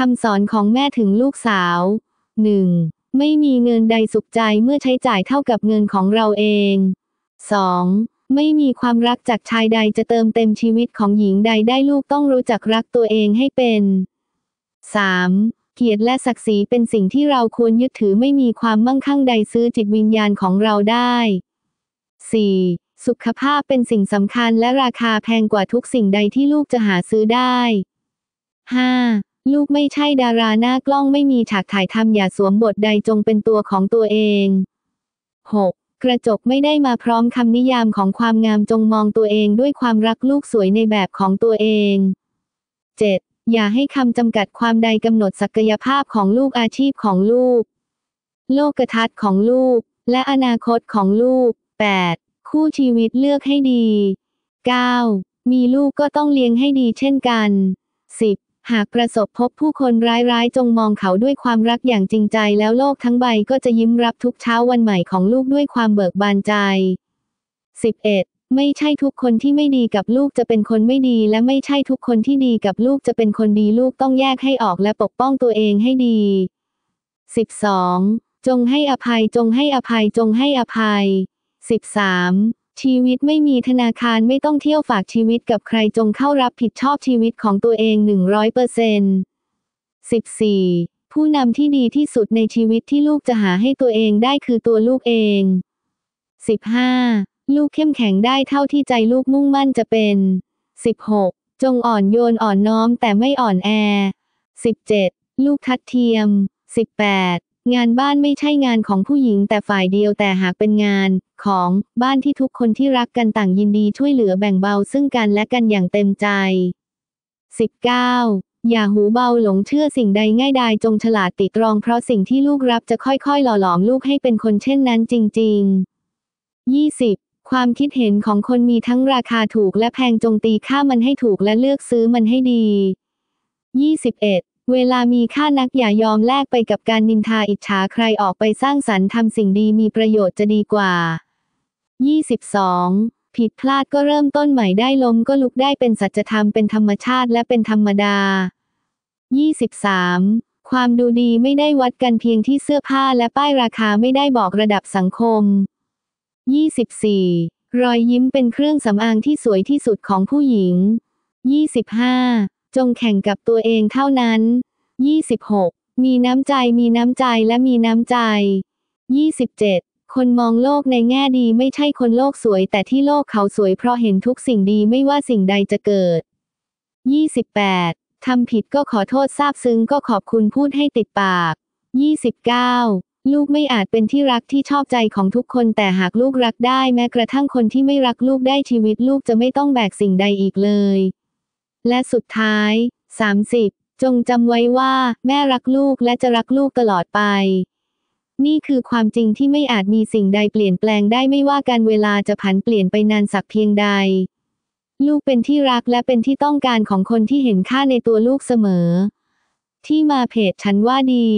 คำสอนของแม่ถึงลูกสาว 1. ไม่มีเงินใดสุขใจเมื่อใช้จ่ายเท่ากับเงินของเราเอง 2. ไม่มีความรักจากชายใดจะเติมเต็มชีวิตของหญิงใดได้ลูกต้องรู้จักรักตัวเองให้เป็น 3. เกียรติและศักดิ์ศรีเป็นสิ่งที่เราควรยึดถือไม่มีความมั่งคั่งใดซื้อจิตวิญญาณของเราได้ 4. สุขภาพเป็นสิ่งสำคัญและราคาแพงกว่าทุกสิ่งใดที่ลูกจะหาซื้อได้ 5. ลูกไม่ใช่ดาราหน้ากล้องไม่มีฉากถ่ายทำอย่าสวมบทใดจงเป็นตัวของตัวเอง 6. กระจกไม่ได้มาพร้อมคำนิยามของความงามจงมองตัวเองด้วยความรักลูกสวยในแบบของตัวเอง 7. อย่าให้คำจำกัดความใดกำหนดศักยภาพของลูกอาชีพของลูก โลกทัศน์ของลูก และอนาคตของลูก 8. คู่ชีวิตเลือกให้ดี 9. มีลูกก็ต้องเลี้ยงให้ดีเช่นกัน 10. หากประสบพบผู้คนร้ายๆจงมองเขาด้วยความรักอย่างจริงใจ แล้วโลกทั้งใบก็จะยิ้มรับทุกเช้าวันใหม่ของลูกด้วยความเบิกบานใจ 11. ไม่ใช่ทุกคนที่ไม่ดีกับลูกจะเป็นคนไม่ดีและไม่ใช่ทุกคนที่ดีกับลูกจะเป็นคนดีลูกต้องแยกให้ออกและปกป้องตัวเองให้ดี 12. จงให้อภัยจงให้อภัยจงให้อภัย 13. ชีวิตไม่มีธนาคารไม่ต้องเที่ยวฝากชีวิตกับใครจงเข้ารับผิดชอบชีวิตของตัวเอง 100เปอร์เซ็นต์14ผู้นำที่ดีที่สุดในชีวิตที่ลูกจะหาให้ตัวเองได้คือตัวลูกเอง 15. ลูกเข้มแข็งได้เท่าที่ใจลูกมุ่งมั่นจะเป็น 16. จงอ่อนโยนอ่อนน้อมแต่ไม่อ่อนแอ 17. ลูกทัดเทียม 18. งานบ้านไม่ใช่งานของผู้หญิงแต่ฝ่ายเดียวแต่หากเป็นงาน ของ บ้านที่ทุกคนที่รักกันต่างยินดีช่วยเหลือแบ่งเบาซึ่งกันและกันอย่างเต็มใจ 19. อย่าหูเบาหลงเชื่อสิ่งใดง่ายดายจงฉลาดติตรองเพราะสิ่งที่ลูกรับจะค่อย ๆ หล่อหลอมลูกให้เป็นคนเช่นนั้นจริงๆ 20. ความคิดเห็นของคนมีทั้งราคาถูกและแพงจงตีค่ามันให้ถูกและเลือกซื้อมันให้ดี 21. เวลามีค่านักอย่ายอมแลกไปกับการนินทาอิจฉาใครออกไปสร้างสรรค์ทำสิ่งดีมีประโยชน์จะดีกว่า 22. ผิดพลาดก็เริ่มต้นใหม่ได้ล้มก็ลุกได้เป็นสัจธรรมเป็นธรรมชาติและเป็นธรรมดา 23. ความดูดีไม่ได้วัดกันเพียงที่เสื้อผ้าและป้ายราคาไม่ได้บอกระดับสังคม 24. รอยยิ้มเป็นเครื่องสำอางที่สวยที่สุดของผู้หญิง 25. จงแข่งกับตัวเองเท่านั้น 26. มีน้ำใจมีน้ำใจและมีน้ำใจ 27. คนมองโลกในแง่ดีไม่ใช่คนโลกสวย แต่ที่โลกเขาสวยเพราะเห็นทุกสิ่งดีไม่ว่าสิ่งใดจะเกิด 28. ทำผิดก็ขอโทษทราบซึ้งก็ขอบคุณพูดให้ติดปาก 29. ลูกไม่อาจเป็นที่รักที่ชอบใจของทุกคนแต่หากลูกรักได้แม้กระทั่งคนที่ไม่รักลูกได้ชีวิตลูกจะไม่ต้องแบกสิ่งใดอีกเลยและสุดท้าย30จงจำไว้ว่าแม่รักลูกและจะรักลูกตลอดไป นี่คือความจริงที่ไม่อาจมีสิ่งใดเปลี่ยนแปลงได้ไม่ว่าการเวลาจะผันเปลี่ยนไปนานสักเพียงใด ลูกเป็นที่รักและเป็นที่ต้องการของคนที่เห็นค่าในตัวลูกเสมอ ที่มาเพจฉันว่าดี